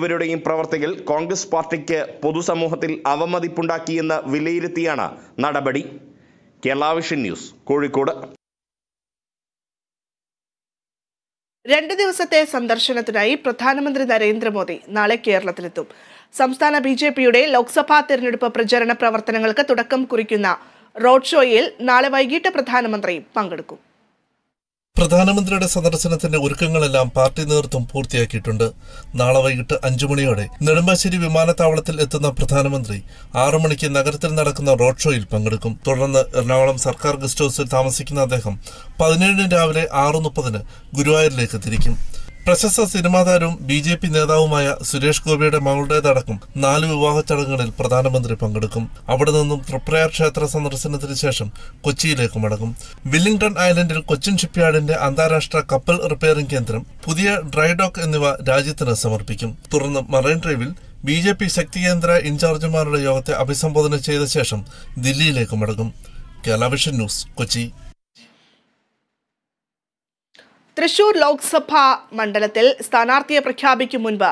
ഇവരുടെയും പ്രവർത്തികൾ കോൺഗ്രസ് പാർട്ടിക്ക് പൊതുസമൂഹത്തിൽ അവമതിപ്പുണ്ടാക്കിയെന്ന് വിലയിരുത്തിയാണ് നടപടി കേരളാവിഷൻ ന്യൂസ് കോഴിക്കോട് രണ്ടു ദിവസത്തെ സന്ദർശനത്തിനായി പ്രധാനമന്ത്രി നരേന്ദ്രമോദി നാളെ കേരളത്തിലെത്തും സംസ്ഥാന ബി ജെ പിയുടെ ലോക്സഭാ തെരഞ്ഞെടുപ്പ് പ്രചരണ പ്രവർത്തനങ്ങൾക്ക് തുടക്കം കുറിക്കുന്ന റോഡ് ഷോയിൽ നാളെ വൈകിട്ട് പ്രധാനമന്ത്രി പങ്കെടുക്കും പ്രധാനമന്ത്രിയുടെ സന്ദർശനത്തിന്റെ ഒരുക്കങ്ങളെല്ലാം പാർട്ടി നേതൃത്വം പൂർത്തിയാക്കിയിട്ടുണ്ട് നാളെ വൈകിട്ട് അഞ്ചു മണിയോടെ നെടുമ്പാശ്ശേരി വിമാനത്താവളത്തിൽ എത്തുന്ന പ്രധാനമന്ത്രി ആറു മണിക്ക് നഗരത്തിൽ നടക്കുന്ന റോഡ് ഷോയിൽ പങ്കെടുക്കും തുടർന്ന് എറണാകുളം സർക്കാർ ഗസ്റ്റ് ഹൌസിൽ താമസിക്കുന്ന അദ്ദേഹം പതിനേഴിന് രാവിലെ ആറ് മുപ്പതിന് ഗുരുവായൂരിലേക്ക് തിരിക്കും പ്രശസ്ത സിനിമാ താരവും ബി ജെ പി നേതാവുമായ സുരേഷ് ഗോപിയുടെ മകളുടേതടക്കം നാല് വിവാഹ ചടങ്ങുകളിൽ പ്രധാനമന്ത്രി പങ്കെടുക്കും അവിടെ നിന്നും തൃപ്രയാർ ക്ഷേത്ര സന്ദർശനത്തിന് ശേഷം കൊച്ചിയിലേക്ക് മടങ്ങും വില്ലിംഗ്ടൺ ഐലൻഡിൽ കൊച്ചിൻ ഷിപ്പ്യാർഡിന്റെ അന്താരാഷ്ട്ര കപ്പൽ റിപ്പയറിംഗ് കേന്ദ്രം പുതിയ ഡ്രൈ ഡോക്ക് എന്നിവ രാജ്യത്തിന് സമർപ്പിക്കും തുടർന്ന് മറൈൻ ഡ്രൈവിൽ ബി ജെ പി ശക്തി കേന്ദ്ര ഇൻചാർജുമാരുടെ യോഗത്തെ അഭിസംബോധന ചെയ്ത ശേഷം ദില്ലിയിലേക്ക് മടങ്ങും കേരള വിഷൻ ന്യൂസ് കൊച്ചി തൃശൂർ ലോക്സഭാ മണ്ഡലത്തിൽ സ്ഥാനാർത്ഥിയെ പ്രഖ്യാപിക്കും മുൻപ്